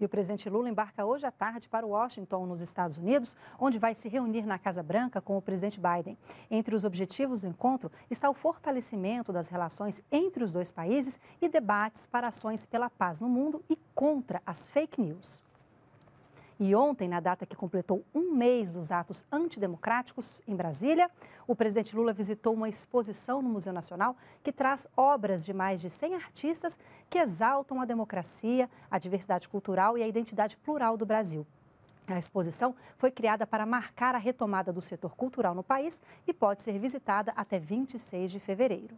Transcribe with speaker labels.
Speaker 1: E o presidente Lula embarca hoje à tarde para Washington, nos Estados Unidos, onde vai se reunir na Casa Branca com o presidente Biden. Entre os objetivos do encontro está o fortalecimento das relações entre os dois países e debates para ações pela paz no mundo e contra as fake news. E ontem, na data que completou um mês dos atos antidemocráticos em Brasília, o presidente Lula visitou uma exposição no Museu Nacional que traz obras de mais de 100 artistas que exaltam a democracia, a diversidade cultural e a identidade plural do Brasil. A exposição foi criada para marcar a retomada do setor cultural no país e pode ser visitada até 26 de fevereiro.